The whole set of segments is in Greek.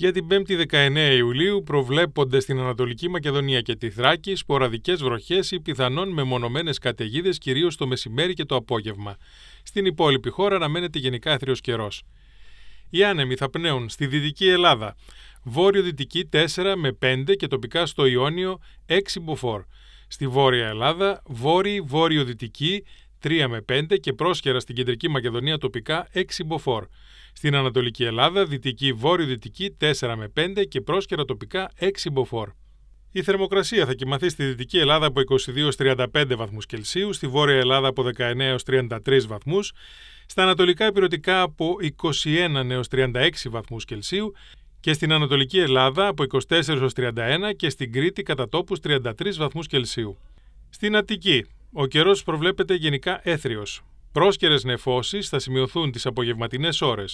Για την 5η 19 Ιουλίου προβλέπονται στην Ανατολική Μακεδονία και τη Θράκη σποραδικές βροχές ή πιθανόν μεμονωμένες καταιγίδες κυρίως το μεσημέρι και το απόγευμα. Στην υπόλοιπη χώρα αναμένεται γενικά έθριο καιρός. Οι άνεμοι θα πνέουν στη Δυτική Ελλάδα, βόρειο-δυτική 4 με 5 και τοπικά στο Ιόνιο 6 μποφόρ. Στη Βόρεια Ελλάδα, βόρειο-βόρειο-δυτική 3 με 5 και πρόσχερα στην κεντρική Μακεδονία τοπικά 6 μποφόρ. Στην Ανατολική Ελλάδα, δυτική βόρειο-δυτική 4 με 5 και πρόσχερα τοπικά 6 μποφόρ. Η θερμοκρασία θα κοιμαθεί στη Δυτική Ελλάδα από 22-35 βαθμούς Κελσίου, στη Βόρεια Ελλάδα από 19-33 βαθμούς, στα Ανατολικά Επιρωτικά από 21-36 βαθμούς Κελσίου και στην Ανατολική Ελλάδα από 24-31 και στην Κρήτη κατά τόπους 33 βαθμούς Κελσίου. Στην Αττική ο καιρός προβλέπεται γενικά έθριος. Πρόσκαιρες νεφώσεις θα σημειωθούν τις απογευματινές ώρες.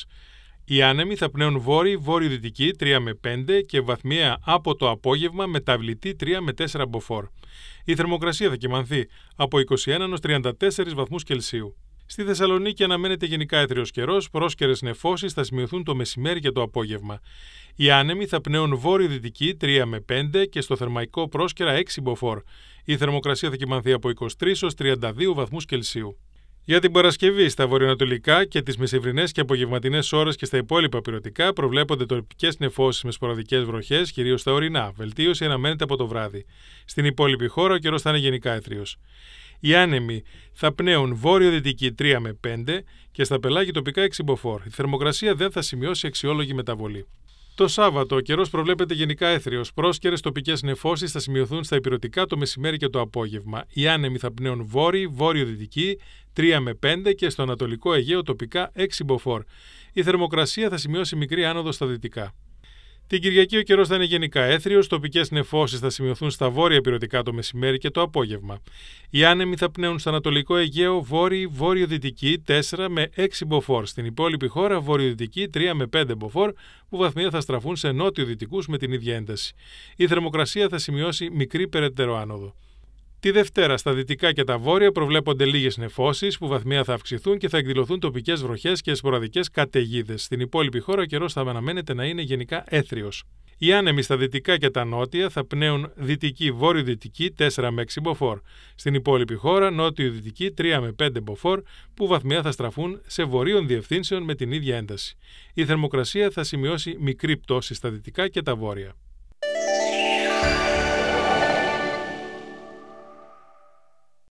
Οι άνεμοι θα πνέουν βόρειο βόρειο-δυτική 3 με 5 και βαθμία από το απόγευμα μεταβλητή 3 με 4 μποφόρ. Η θερμοκρασία θα κοιμανθεί από 21 έως 34 βαθμούς Κελσίου. Στη Θεσσαλονίκη αναμένεται γενικά έθριος καιρός, πρόσκαιρες νεφώσεις θα σημειωθούν το μεσημέρι και το απόγευμα. Οι άνεμοι θα πνέουν βόρειο-δυτική 3 με 5 και στο θερμαϊκό πρόσκαιρα 6 μποφόρ. Η θερμοκρασία θα κυμανθεί από 23 ω 32 βαθμούς Κελσίου. Για την Παρασκευή, στα βορειοανατολικά και τις μεσηβρινέ και απογευματινές ώρες και στα υπόλοιπα πυροτικά προβλέπονται τοπικές νεφώσεις με σποραδικές βροχές, κυρίως στα ορεινά. Βελτίωση αναμένεται από το βράδυ. Στην υπόλοιπη χώρα ο καιρός θα είναι γενικά έθριο. Οι άνεμοι θα πνέουν βόρειο-δυτική 3 με 5 και στα πελάγια τοπικά 6 μποφόρ. Η θερμοκρασία δεν θα σημειώσει αξιόλογη μεταβολή. Το Σάββατο, ο καιρός προβλέπεται γενικά έθριο. Πρόσκαιρες τοπικές νεφώσεις θα σημειωθούν στα υπηρετικά το μεσημέρι και το απόγευμα. Οι άνεμοι θα πνέουν βόρειο-δυτική 3 με 5 και στο Ανατολικό Αιγαίο τοπικά 6 μποφόρ. Η θερμοκρασία θα σημειώσει μικρή άνοδο στα δυτικά. Την Κυριακή ο καιρός θα είναι γενικά έθριος, τοπικές νεφώσεις θα σημειωθούν στα βόρεια πυροτικά το μεσημέρι και το απόγευμα. Οι άνεμοι θα πνέουν στο Ανατολικό Αιγαίο βόρειο-βόρειο-δυτική 4 με 6 μποφόρ. Στην υπόλοιπη χώρα βόρειο-δυτική 3 με 5 μποφόρ, που βαθμία θα στραφούν σε νότιο-δυτικού με την ίδια ένταση. Η θερμοκρασία θα σημειώσει μικρή περαιτέρω άνοδο. Τη Δευτέρα, στα δυτικά και τα βόρεια προβλέπονται λίγες νεφώσεις που βαθμία θα αυξηθούν και θα εκδηλωθούν τοπικές βροχές και σποραδικές καταιγίδες. Στην υπόλοιπη χώρα ο καιρός θα αναμένεται να είναι γενικά έθριος. Οι άνεμοι στα δυτικά και τα νότια θα πνέουν δυτική-βόρειο-δυτική 4 με 6 μποφόρ. Στην υπόλοιπη χώρα νότιο-δυτική 3 με 5 μποφόρ που βαθμία θα στραφούν σε βορείων διευθύνσεων με την ίδια ένταση. Η θερμοκρασία θα σημειώσει μικρή πτώση στα δυτικά και τα βόρεια.